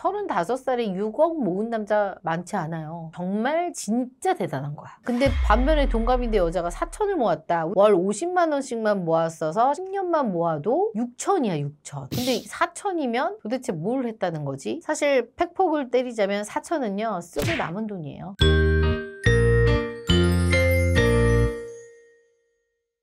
3 5 살에 6억 모은 남자 많지 않아요. 정말 진짜 대단한 거야. 근데 반면에 동갑인데 여자가 4천을 모았다. 월 50만 원씩만 모았어서 10년만 모아도 6천이야 6천. 근데 4천이면 도대체 뭘 했다는 거지? 사실 팩폭을 때리자면 4천은요 쓰고 남은 돈이에요.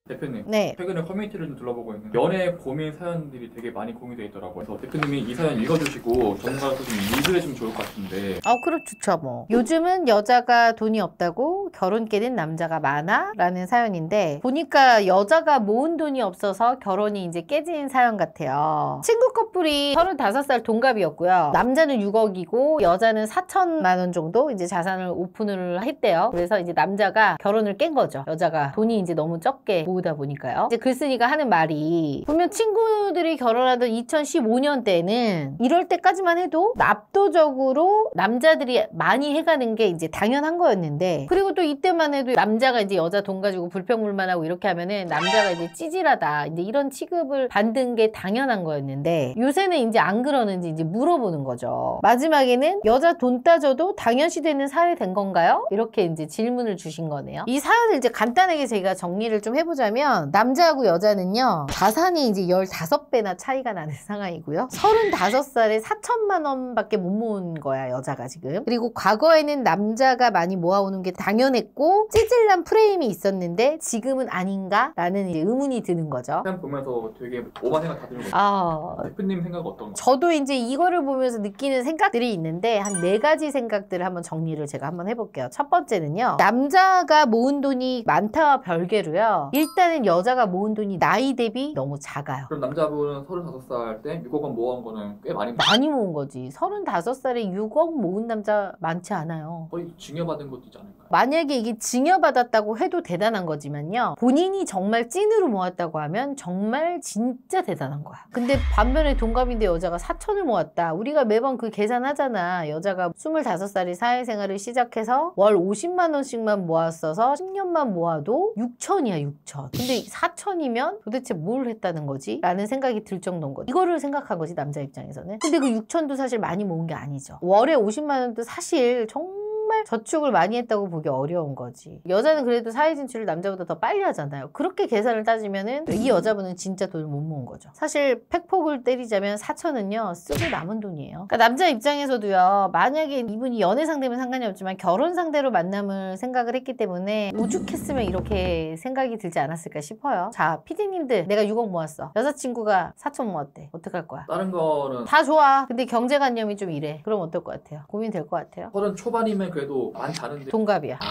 대표님. 네. 최근에 커뮤니티를 좀 둘러보고 있는 연애 고민 사연들이 되게 많이 공유되어 있더라고요. 그래서 대표님이 이 사연 읽어주시고 전문가로서 좀 리드해 주면 좋을 것 같은데. 아, 그럼 좋죠 뭐. 요즘은 여자가 돈이 없다고 결혼 깨는 남자가 많아? 라는 사연인데 보니까 여자가 모은 돈이 없어서 결혼이 이제 깨진 사연 같아요. 친구 커플이 35살 동갑이었고요. 남자는 6억이고 여자는 4천만 원 정도 이제 자산을 오픈을 했대요. 그래서 이제 남자가 결혼을 깬 거죠. 여자가 돈이 이제 너무 적게 모 배우다 보니까요. 이제 글쓴이가 하는 말이 분명 친구들이 결혼하던 2015년 때는 이럴 때까지만 해도 압도적으로 남자들이 많이 해가는 게 이제 당연한 거였는데 그리고 또 이때만 해도 남자가 이제 여자 돈 가지고 불평불만하고 이렇게 하면은 남자가 이제 찌질하다 이제 이런 취급을 받는 게 당연한 거였는데 요새는 이제 안 그러는지 이제 물어보는 거죠. 마지막에는 여자 돈 따져도 당연시 되는 사회 된 건가요? 이렇게 이제 질문을 주신 거네요. 이 사연을 이제 간단하게 제가 정리를 좀 해보자 뭐냐면 남자하고 여자는요 자산이 이제 15배나 차이가 나는 상황이고요 35살에 4천만 원밖에 못 모은 거야 여자가 지금 그리고 과거에는 남자가 많이 모아오는 게 당연했고 찌질난 프레임이 있었는데 지금은 아닌가? 라는 의문이 드는 거죠 그냥 보면서 되게 오만 생각 다 드는 거죠 아... 대표님 생각 어떤 거? 저도 이제 이거를 보면서 느끼는 생각들이 있는데 한 네 가지 생각들을 한번 정리를 제가 한번 해볼게요 첫 번째는요 남자가 모은 돈이 많다와 별개로요 일단 일단은 여자가 모은 돈이 나이 대비 너무 작아요. 그럼 남자분은 35살 때 6억 원 모은 거는 꽤 많이 많이 모은 거지. 35살에 6억 모은 남자 많지 않아요. 거의 증여받은 것도 있지 않을까요? 만약에 이게 증여받았다고 해도 대단한 거지만요. 본인이 정말 찐으로 모았다고 하면 정말 진짜 대단한 거야. 근데 반면에 동갑인데 여자가 4천을 모았다. 우리가 매번 그 계산하잖아. 여자가 2 5살에 사회생활을 시작해서 월 50만 원씩만 모았어서 10년만 모아도 6천이야 6천. 근데 4천이면 도대체 뭘 했다는 거지? 라는 생각이 들 정도인 거지. 이거를 생각한 거지 남자 입장에서는. 근데 그 6천도 사실 많이 모은 게 아니죠. 월에 50만 원도 사실 정말 정말 저축을 많이 했다고 보기 어려운 거지. 여자는 그래도 사회 진출을 남자보다 더 빨리 하잖아요. 그렇게 계산을 따지면은 이 음. 여자분은 진짜 돈을 못 모은 거죠. 사실 팩폭을 때리자면 4천은요 쓰고 남은 돈이에요. 그러니까 남자 입장에서도요 만약에 이분이 연애 상대면 상관이 없지만 결혼 상대로 만남을 생각을 했기 때문에 오죽했으면 이렇게 생각이 들지 않았을까 싶어요. 자 피디님들 내가 6억 모았어. 여자친구가 4천 모았대. 어떡할 거야? 다른 거는 다 좋아. 근데 경제관념이 좀 이래. 그럼 어떨 것 같아요? 고민 될 것 같아요. 서른 초반이면 그래도 많다는데. 동갑이야. 아,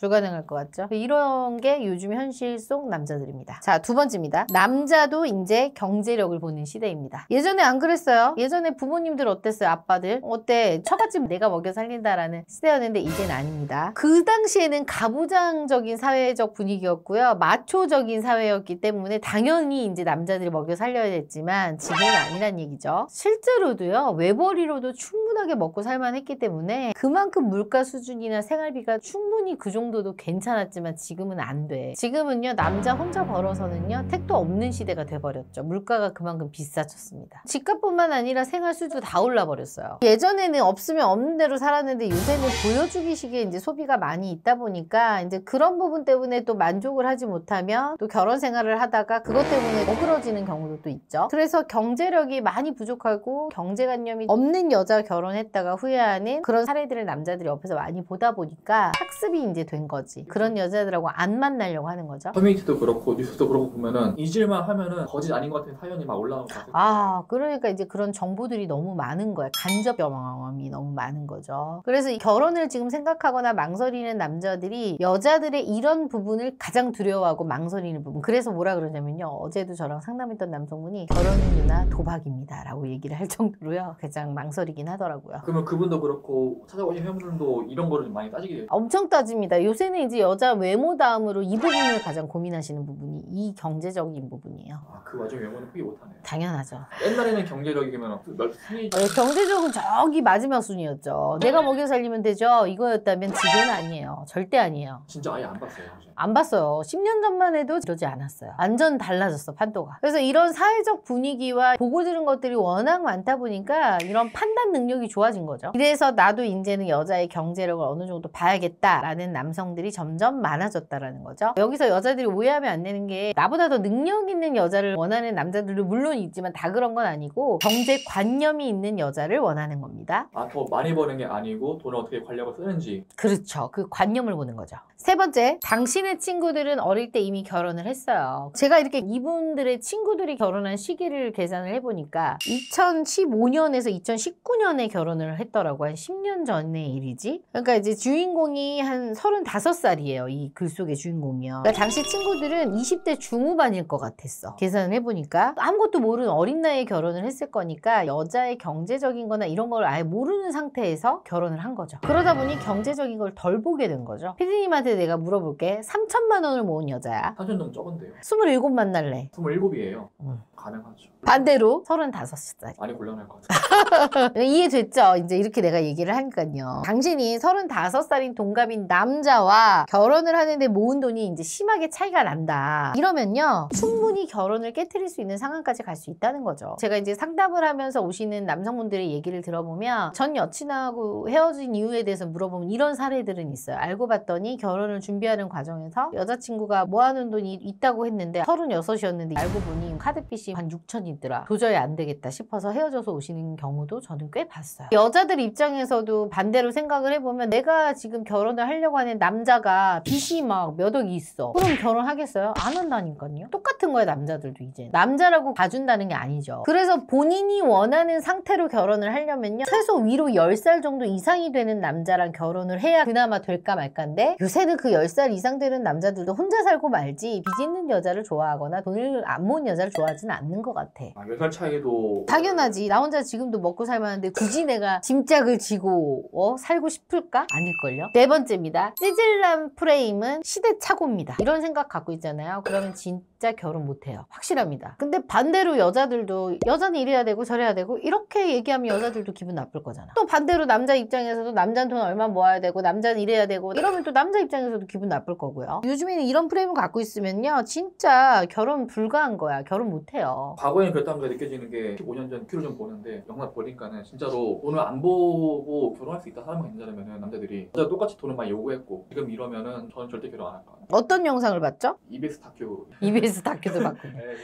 불가능할 것 같죠? 이런 게 요즘 현실 속 남자들입니다. 자, 두 번째입니다. 남자도 이제 경제력을 보는 시대입니다. 예전에 안 그랬어요? 예전에 부모님들 어땠어요? 아빠들? 어때? 처갓집 내가 먹여 살린다라는 시대였는데 이젠 아닙니다. 그 당시에는 가부장적인 사회적 분위기였고요. 마초적인 사회였기 때문에 당연히 이제 남자들이 먹여 살려야 됐지만 지금은 아니란 얘기죠. 실제로도요. 외벌이로도 충분하게 먹고 살만 했기 때문에 그만큼 물 물가 수준이나 생활비가 충분히 그 정도도 괜찮았지만 지금은 안 돼. 지금은요 남자 혼자 벌어서는요 택도 없는 시대가 돼버렸죠. 물가가 그만큼 비싸졌습니다. 집값뿐만 아니라 생활 수도 다 올라버렸어요. 예전에는 없으면 없는 대로 살았는데 요새는 보여주기식의 이제 소비가 많이 있다 보니까 이제 그런 부분 때문에 또 만족을 하지 못하면 또 결혼 생활을 하다가 그것 때문에 어그러지는 경우도 또 있죠. 그래서 경제력이 많이 부족하고 경제관념이 없는 여자 결혼했다가 후회하는 그런 사례들을 남자들이 옆에서 많이 보다 보니까 학습이 이제 된 거지. 그런 여자들하고 안 만나려고 하는 거죠. 커뮤니티도 그렇고 뉴스도 그렇고 보면은 잊을만 하면은 거짓 아닌 것 같은 사연이 막 올라오고 아 그러니까 이제 그런 정보들이 너무 많은 거야. 간접 경험이 너무 많은 거죠. 그래서 결혼을 지금 생각하거나 망설이는 남자들이 여자들의 이런 부분을 가장 두려워하고 망설이는 부분. 그래서 뭐라 그러냐면요. 어제도 저랑 상담했던 남성분이 결혼은 누나 도박입니다라고 얘기를 할 정도로요. 가장 망설이긴 하더라고요. 그러면 그분도 그렇고 찾아오신 회원분도 이런 거를 많이 따지게 돼요. 엄청 따집니다. 요새는 이제 여자 외모 다음으로 이 부분을 가장 고민하시는 부분이 이 경제적인 부분이에요. 아, 그 와중에 외모는 포기 못하네요. 당연하죠. 옛날에는 경제적이면 순위 어, 네, 경제적은 저기 마지막 순위였죠. 내가 먹여 살리면 되죠. 이거였다면 지금은 아니에요. 절대 아니에요. 진짜 아예 안 봤어요. 요새. 안 봤어요. 10년 전만 해도 그러지 않았어요. 완전 달라졌어 판도가. 그래서 이런 사회적 분위기와 보고 들은 것들이 워낙 많다 보니까 이런 판단 능력이 좋아진 거죠. 그래서 나도 이제는 여자의 경제력을 어느 정도 봐야겠다라는 남성들이 점점 많아졌다라는 거죠. 여기서 여자들이 오해하면 안 되는 게 나보다 더 능력 있는 여자를 원하는 남자들도 물론 있지만 다 그런 건 아니고 경제관념이 있는 여자를 원하는 겁니다. 아, 더 많이 버는 게 아니고 돈을 어떻게 관리하고 쓰는지. 그렇죠. 그 관념을 보는 거죠. 세 번째, 당신의 친구들은 어릴 때 이미 결혼을 했어요. 제가 이렇게 이분들의 친구들이 결혼한 시기를 계산을 해보니까 2015년에서 2019년에 결혼을 했더라고요. 한 10년 전의 일이죠. 나이지? 그러니까 이제 주인공이 한 35살이에요. 이 글 속의 주인공이요. 그러니까 당시 친구들은 20대 중후반일 것 같았어. 계산을 해보니까 아무것도 모르는 어린 나이에 결혼을 했을 거니까 여자의 경제적인 거나 이런 걸 아예 모르는 상태에서 결혼을 한 거죠. 그러다 보니 경제적인 걸 덜 보게 된 거죠. 피디님한테 내가 물어볼게. 3천만 원을 모은 여자야. 사촌 너 적은데요. 27 만날래. 27이에요. 음. 가능하죠. 반대로 35살. 많이 곤란할 것 같아요. 이해됐죠? 이제 이렇게 내가 얘기를 하니까요. 당신이 35살인 동갑인 남자와 결혼을 하는데 모은 돈이 이제 심하게 차이가 난다. 이러면요. 충분히 결혼을 깨뜨릴 수 있는 상황까지 갈 수 있다는 거죠. 제가 이제 상담을 하면서 오시는 남성분들의 얘기를 들어보면 전 여친하고 헤어진 이유에 대해서 물어보면 이런 사례들은 있어요. 알고 봤더니 결혼을 준비하는 과정에서 여자친구가 모아놓은 돈이 있다고 했는데 36이었는데 알고 보니 카드빚이 한 6천이더라. 도저히 안 되겠다 싶어서 헤어져서 오시는 경우도 저는 꽤 봤어요. 여자들 입장에서도 반대로 생각을 해보면 내가 지금 결혼을 하려고 하는 남자가 빚이 막 몇 억이 있어. 그럼 결혼하겠어요? 안 한다니까요. 똑같은 거예요 남자들도 이제. 남자라고 봐준다는 게 아니죠. 그래서 본인이 원하는 상태로 결혼을 하려면요. 최소 위로 10살 정도 이상이 되는 남자랑 결혼을 해야 그나마 될까 말까인데 요새는 그 10살 이상 되는 남자들도 혼자 살고 말지 빚 있는 여자를 좋아하거나 돈을 안 모은 여자를 좋아하진 않아요. 않는 것 같아. 아, 몇살 차이도 당연하지. 나 혼자 지금도 먹고 살만한데 굳이 내가 짐작을 지고 어? 살고 싶을까? 아닐걸요? 네 번째입니다. 시질남 프레임은 시대착오입니다. 이런 생각 갖고 있잖아요. 그러면 진짜 진짜 결혼 못해요. 확실합니다. 근데 반대로 여자들도 여자는 이래야 되고 저래야 되고 이렇게 얘기하면 여자들도 기분 나쁠 거잖아. 또 반대로 남자 입장에서도 남자는 돈 얼마 모아야 되고 남자는 이래야 되고 이러면 또 남자 입장에서도 기분 나쁠 거고요. 요즘에는 이런 프레임을 갖고 있으면요. 진짜 결혼 불가한 거야. 결혼 못해요. 과거에는 그랬다는 게 느껴지는 게 15년 전 키를 좀 보는데 영락 보니까는 진짜로 돈을 안 보고 결혼할 수 있다 사람만 괜찮으면 남자들이 여자 똑같이 돈을 많이 요구했고 지금 이러면은 저는 절대 결혼 안 할 거예요. 어떤 영상을 봤죠? 이베스 다큐. 이베스 KBS 다큐도 봤고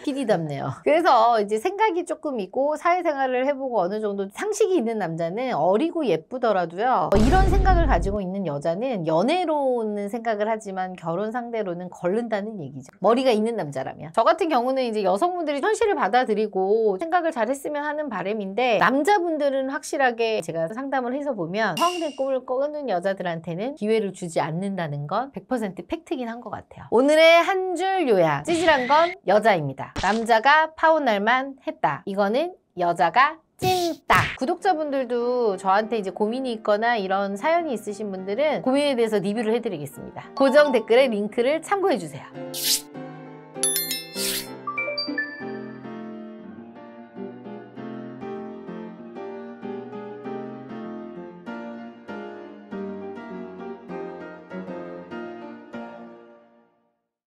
PD답네요. 네. 그래서 이제 생각이 조금 있고 사회생활을 해보고 어느 정도 상식이 있는 남자는 어리고 예쁘더라도요. 어, 이런 생각을 가지고 있는 여자는 연애로는 생각을 하지만 결혼 상대로는 걸른다는 얘기죠. 머리가 있는 남자라면. 저 같은 경우는 이제 여성분들이 현실을 받아들이고 생각을 잘했으면 하는 바램인데 남자분들은 확실하게 제가 상담을 해서 보면 성대 꿈을 꾸는 여자들한테는 기회를 주지 않는다는 건 100% 팩트긴 한 것 같아요. 오늘의 한 줄 요약. 찌질한 확실한 건 여자입니다. 남자가 파혼날만 했다. 이거는 여자가 찐따 구독자분들도 저한테 이제 고민이 있거나 이런 사연이 있으신 분들은 고민에 대해서 리뷰를 해드리겠습니다 고정 댓글에 링크를 참고해주세요